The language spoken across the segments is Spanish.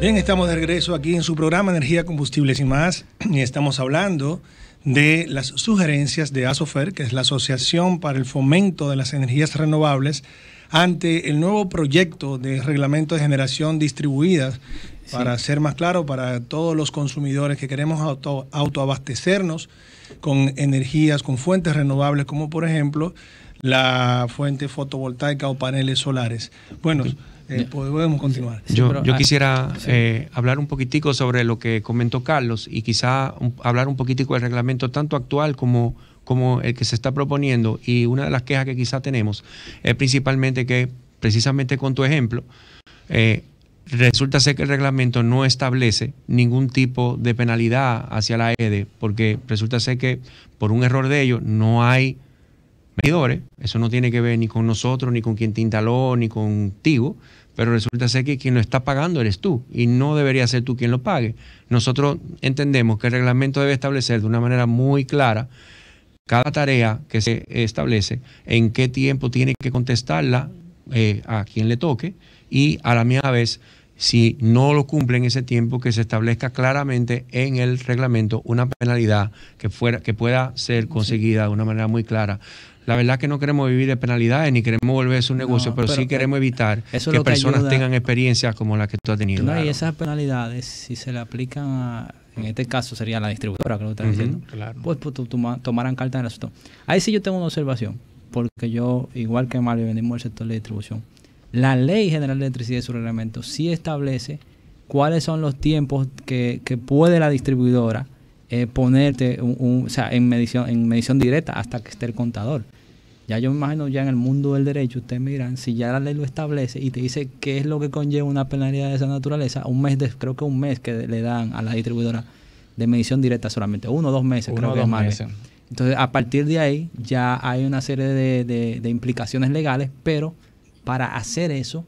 Bien, estamos de regreso aquí en su programa Energía, Combustibles y más y estamos hablando de las sugerencias de ASOFER, que es la Asociación para el Fomento de las Energías Renovables, ante el nuevo proyecto de reglamento de generación distribuida, para ser más claro, para todos los consumidores que queremos autoabastecernos con energías, con fuentes renovables, como por ejemplo la fuente fotovoltaica o paneles solares. Bueno, eh, podemos continuar. Yo, ah, quisiera eh, hablar un poquitico sobre lo que comentó Carlos y quizá hablar un poquitico del reglamento tanto actual como, como el que se está proponiendo y una de las quejas que quizá tenemos es principalmente que precisamente con tu ejemplo, eh, resulta ser que el reglamento no establece ningún tipo de penalidad hacia la EDE, e, porque resulta ser que por un error de ellos no hay eso no tiene que ver ni con nosotros, ni con quien te instaló, ni contigo, pero resulta ser que quien lo está pagando eres tú y no debería ser tú quien lo pague. Nosotros entendemos que el reglamento debe establecer de una manera muy clara cada tarea que se establece, en qué tiempo tiene que contestarla eh, a quien le toque y a la misma vez si no lo cumple en ese tiempo, que se establezca claramente en el reglamento una penalidad que, fuera, que pueda ser conseguida de una manera muy clara. La verdad es que no queremos vivir de penalidades ni queremos volver a su negocio pero, sí eh, queremos evitar que, personas tengan experiencias como la que tú has tenido. No, y esas penalidades, si se le aplican a, en este caso sería la distribuidora, que lo diciendo, claro. pues, pues tomarán carta en el asunto. Ahí sí yo tengo una observación, porque yo, igual que Mario, vendimos el sector de distribución. La Ley General de Electricidad y su reglamento sí establece cuáles son los tiempos que, que puede la distribuidora eh, ponerte en, medición, en medición directa hasta que esté el contador. Ya yo me imagino, ya en el mundo del derecho, ustedes me si ya la ley lo establece y te dice qué es lo que conlleva una penalidad de esa naturaleza, un mes, de, creo que un mes que le dan a la distribuidora de medición directa solamente, uno o dos meses, creo que dos más. Entonces, a partir de ahí, ya hay una serie de implicaciones legales, pero para hacer eso,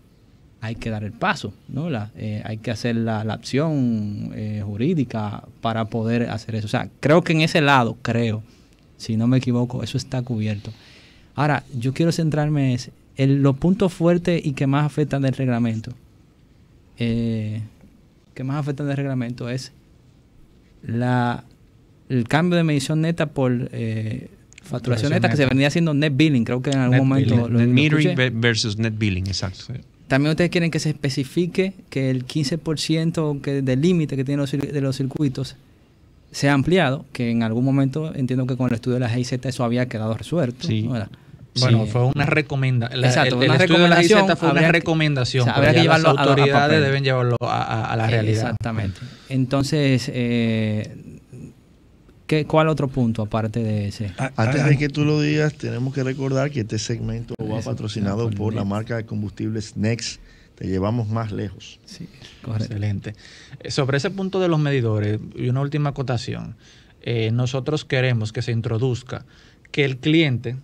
hay que dar el paso, ¿no? La, eh, hay que hacer la, la eh, jurídica para poder hacer eso. O sea, creo que en ese lado, creo, si no me equivoco, eso está cubierto. Ahora, yo quiero centrarme en los puntos fuertes y que más afectan del reglamento. Eh, que más afectan del reglamento es la, el cambio de medición neta por eh, facturación neta, que se venía haciendo net billing, creo que en algún momento. Lo, net metering versus net billing, exacto. También ustedes quieren que se especifique que el 15% que del límite que tienen los, de los circuitos sea ampliado, que en algún momento entiendo que con el estudio de la GIZ eso había quedado resuelto. bueno, fue una recomendación. Exacto, el, una recomendación. De fue una recomendación. que las autoridades deben llevarlo a, la eh, realidad. Exactamente. Entonces, eh, ¿Cuál otro punto aparte de ese? Ah, ah, antes de que tú lo digas, tenemos que recordar que este segmento va patrocinado por, la marca de combustibles Next. Te llevamos más lejos. Sí, Excelente. Eh, sobre ese punto de los medidores, y una última acotación. Eh, nosotros queremos que se introduzca que el cliente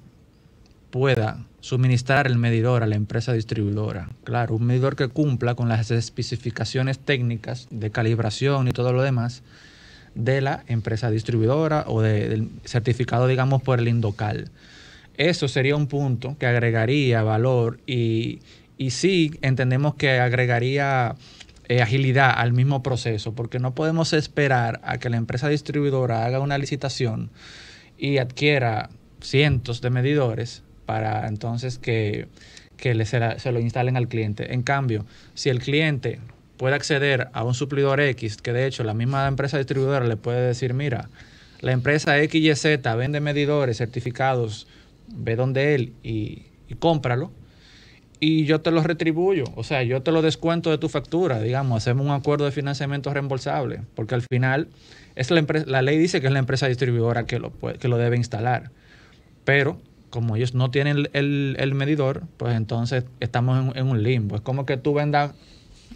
pueda suministrar el medidor a la empresa distribuidora. Claro, un medidor que cumpla con las especificaciones técnicas de calibración y todo lo demás de la empresa distribuidora o del certificado, digamos, por el Indocal. Eso sería un punto que agregaría valor y, y sí entendemos que agregaría eh, agilidad al mismo proceso, porque no podemos esperar a que la empresa distribuidora haga una licitación y adquiera cientos de medidores para entonces que, se lo instalen al cliente. En cambio, si el cliente puede acceder a un suplidor X, que de hecho la misma empresa distribuidora le puede decir, mira, la empresa XYZ vende medidores certificados, ve donde él y, y cómpralo, y yo te lo retribuyo, o sea, yo te lo descuento de tu factura, digamos, hacemos un acuerdo de financiamiento reembolsable, porque al final es la, empresa, la ley dice que es la empresa distribuidora que lo, que lo debe instalar, pero como ellos no tienen el, medidor, pues entonces estamos en un limbo, es como que tú vendas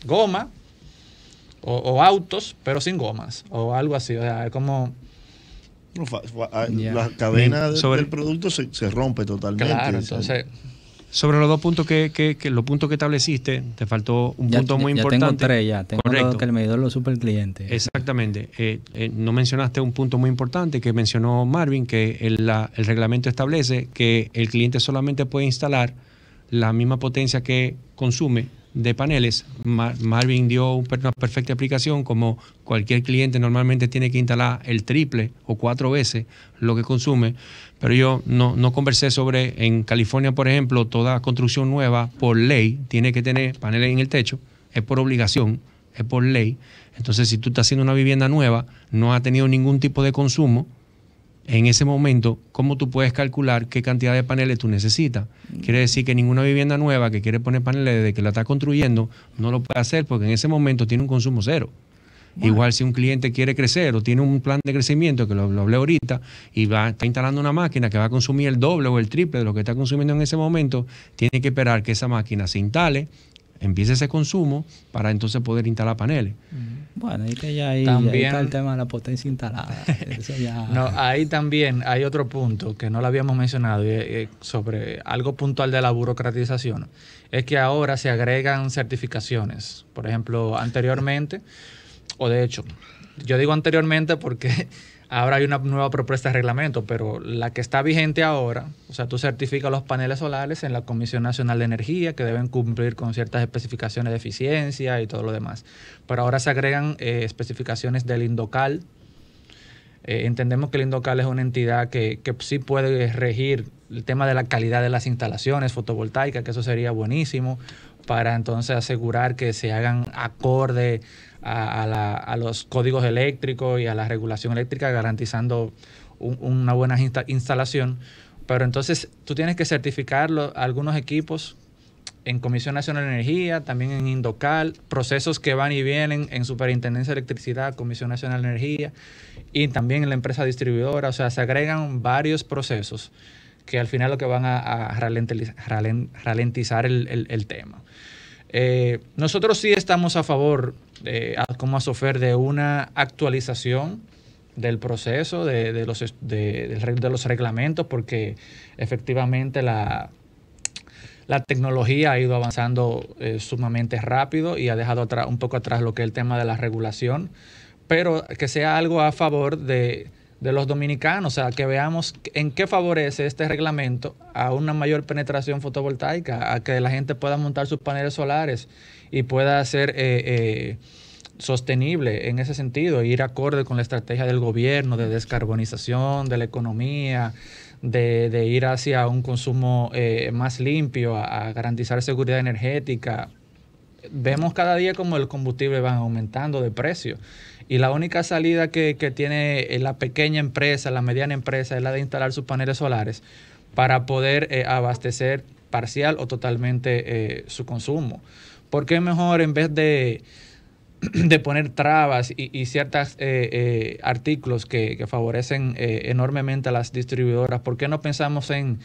goma o, autos, pero sin gomas o algo así. O sea, como. Ah, la cadena mm, sobre, del producto se, rompe totalmente. Claro, entonces. Sobre los dos puntos que, que, los puntos que estableciste, te faltó un punto muy importante. Correcto. que el medidor lo super cliente. Exactamente. Eh, eh, no mencionaste un punto muy importante que mencionó Marvin, que el, el reglamento establece que el cliente solamente puede instalar la misma potencia que consume de paneles, Marvin dio una perfecta aplicación como cualquier cliente normalmente tiene que instalar el triple o cuatro veces lo que consume, pero yo no, no conversé sobre, en California, por ejemplo, toda construcción nueva, por ley, tiene que tener paneles en el techo, es por obligación, es por ley. Entonces, si tú estás haciendo una vivienda nueva, no ha tenido ningún tipo de consumo, en ese momento, ¿cómo tú puedes calcular qué cantidad de paneles tú necesitas? Quiere mm. decir que ninguna vivienda nueva que quiere poner paneles desde que la está construyendo no lo puede hacer porque en ese momento tiene un consumo cero. Igual si un cliente quiere crecer o tiene un plan de crecimiento, que lo, hablé ahorita, y va, está instalando una máquina que va a consumir el doble o el triple de lo que está consumiendo en ese momento, tiene que esperar que esa máquina se instale, empiece ese consumo para entonces poder instalar paneles. Mm. Bueno, ahí, que ya, ahí, también, está el tema de la potencia instalada. no, ahí también hay otro punto que no lo habíamos mencionado eh, sobre algo puntual de la burocratización. Es que ahora se agregan certificaciones. Por ejemplo, anteriormente, o de hecho, yo digo anteriormente porque Ahora hay una nueva propuesta de reglamento, pero la que está vigente ahora, o sea, tú certificas los paneles solares en la Comisión Nacional de Energía, que deben cumplir con ciertas especificaciones de eficiencia y todo lo demás. Pero ahora se agregan eh, especificaciones del Indocal. Eh, entendemos que el Indocal es una entidad que, que sí puede regir el tema de la calidad de las instalaciones fotovoltaicas, que eso sería buenísimo para entonces asegurar que se hagan acorde a, los códigos eléctricos y a la regulación eléctrica, garantizando una buena instalación. Pero entonces tú tienes que certificar algunos equipos en Comisión Nacional de Energía, también en Indocal, procesos que van y vienen en Superintendencia de Electricidad, Comisión Nacional de Energía y también en la empresa distribuidora. O sea, se agregan varios procesos que al final lo que van a, ralentizar el tema. Eh, nosotros sí estamos a favor, de, eh, como ASOFER, de una actualización del proceso, de, los, de, los reglamentos, porque efectivamente la, la tecnología ha ido avanzando eh, sumamente rápido y ha dejado atrás, un poco atrás lo que es el tema de la regulación, pero que sea algo a favor de de los dominicanos, o sea, que veamos en qué favorece este reglamento a una mayor penetración fotovoltaica, a que la gente pueda montar sus paneles solares y pueda ser eh, eh, sostenible en ese sentido, e ir acorde con la estrategia del gobierno de descarbonización, de la economía, de, ir hacia un consumo eh, más limpio, a garantizar seguridad energética, vemos cada día como el combustible va aumentando de precio. Y la única salida que, tiene la pequeña empresa, la mediana empresa, es la de instalar sus paneles solares para poder eh, abastecer parcial o totalmente eh, su consumo. porque qué mejor en vez de de poner trabas y, ciertos eh, eh, artículos que, favorecen eh, enormemente a las distribuidoras, ¿por qué no pensamos en,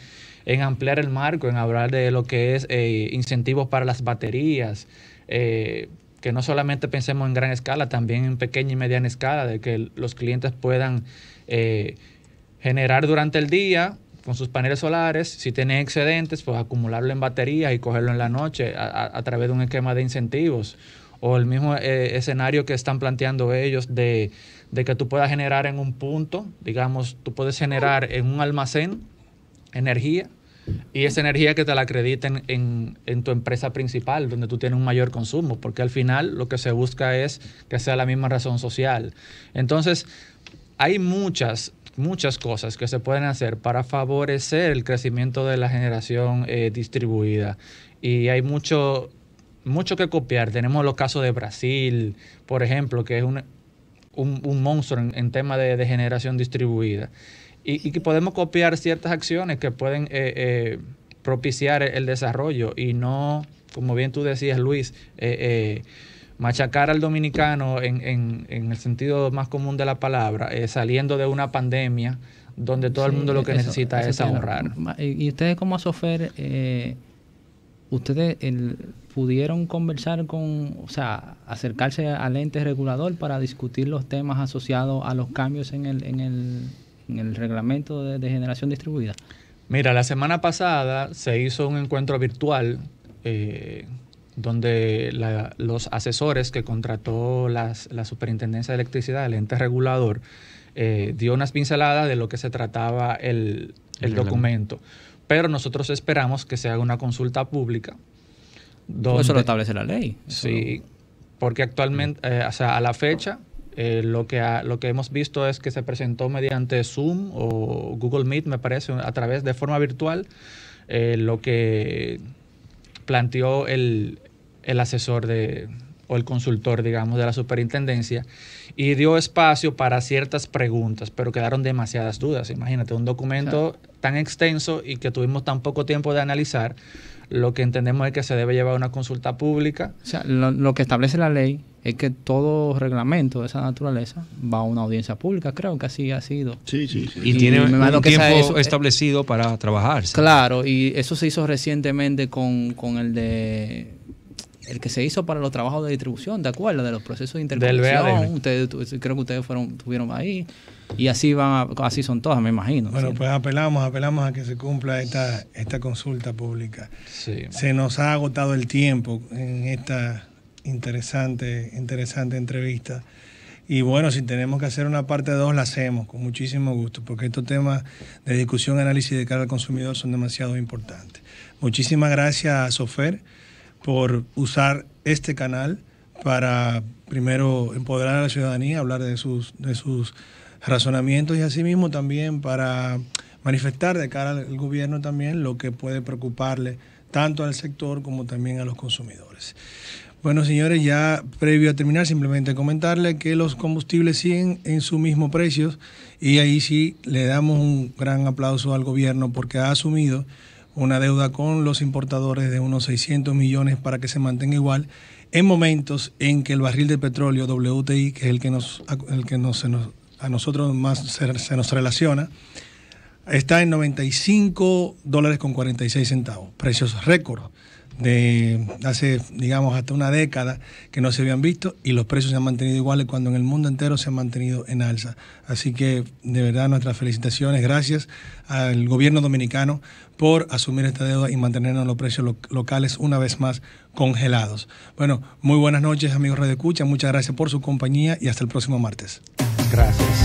ampliar el marco, en hablar de lo que es incentivos para las baterías? que no solamente pensemos en gran escala, también en pequeña y mediana escala, de que los clientes puedan generar durante el día con sus paneles solares, si tienen excedentes, pues acumularlo en baterías y cogerlo en la noche a través de un esquema de incentivos o el mismo eh, escenario que están planteando ellos de, que tú puedas generar en un punto, digamos, tú puedes generar en un almacén energía y esa energía que te la acrediten en, tu empresa principal, donde tú tienes un mayor consumo, porque al final lo que se busca es que sea la misma razón social. Entonces, hay muchas, muchas cosas que se pueden hacer para favorecer el crecimiento de la generación eh, distribuida y hay mucho mucho que copiar. Tenemos los casos de Brasil, por ejemplo, que es un, monstruo en, tema de, generación distribuida. Y, que podemos copiar ciertas acciones que pueden eh, eh, propiciar el desarrollo y no, como bien tú decías, Luis, eh, machacar al dominicano en, en, en, el sentido más común de la palabra, saliendo de una pandemia donde todo el mundo lo que necesita es ahorrar. ¿Y ustedes como Sofer, ustedes el, pudieron conversar con, acercarse al ente regulador para discutir los temas asociados a los cambios en el, reglamento de, generación distribuida? Mira, la semana pasada se hizo un encuentro virtual eh, donde los asesores que contrató la Superintendencia de Electricidad, el ente regulador, eh, dio unas pinceladas de lo que se trataba el, el documento. Pero nosotros esperamos que se haga una consulta pública eso pues lo establece la ley. sí, porque actualmente, eh, o sea, a la fecha, eh, lo, que lo que hemos visto es que se presentó mediante Zoom o Google Meet, me parece, a través de forma virtual, eh, lo que planteó el, asesor de, o el consultor, digamos, de la superintendencia, y dio espacio para ciertas preguntas, pero quedaron demasiadas dudas. Imagínate, un documento tan extenso y que tuvimos tan poco tiempo de analizar, lo que entendemos es que se debe llevar una consulta pública. O sea, lo, que establece la ley es que todo reglamento de esa naturaleza va a una audiencia pública, creo que así ha sido. Sí, sí. Y, tiene un tiempo eh, establecido para trabajarse. Claro, y eso se hizo recientemente con el de el que se hizo para los trabajos de distribución, ¿de acuerdo? De los procesos de interconexión. Ustedes, creo que ustedes fueron, estuvieron ahí. Y así van así son todas, me imagino. Bueno, pues apelamos, apelamos a que se cumpla esta, consulta pública. Se nos ha agotado el tiempo en esta interesante, interesante entrevista. Y bueno, si tenemos que hacer una parte dos, la hacemos con muchísimo gusto, porque estos temas de discusión, análisis de cara al consumidor son demasiado importantes. Muchísimas gracias, Sofer por usar este canal para primero empoderar a la ciudadanía, hablar de sus, de sus razonamientos y asimismo también para manifestar de cara al gobierno también lo que puede preocuparle tanto al sector como también a los consumidores. Bueno, señores, ya previo a terminar, simplemente comentarle que los combustibles siguen en su mismo precio y ahí sí le damos un gran aplauso al gobierno porque ha asumido una deuda con los importadores de unos 600 millones para que se mantenga igual en momentos en que el barril de petróleo WTI, que es el que nos, el que nos, a nosotros más se, nos relaciona, está en 95 dólares con 46 centavos, precios récord de hace, digamos, hasta una década que no se habían visto y los precios se han mantenido iguales cuando en el mundo entero se han mantenido en alza. Así que, de verdad, nuestras felicitaciones, gracias al gobierno dominicano por asumir esta deuda y mantenernos los precios locales una vez más congelados. Bueno, muy buenas noches, amigos Radio Escucha, muchas gracias por su compañía y hasta el próximo martes. Gracias.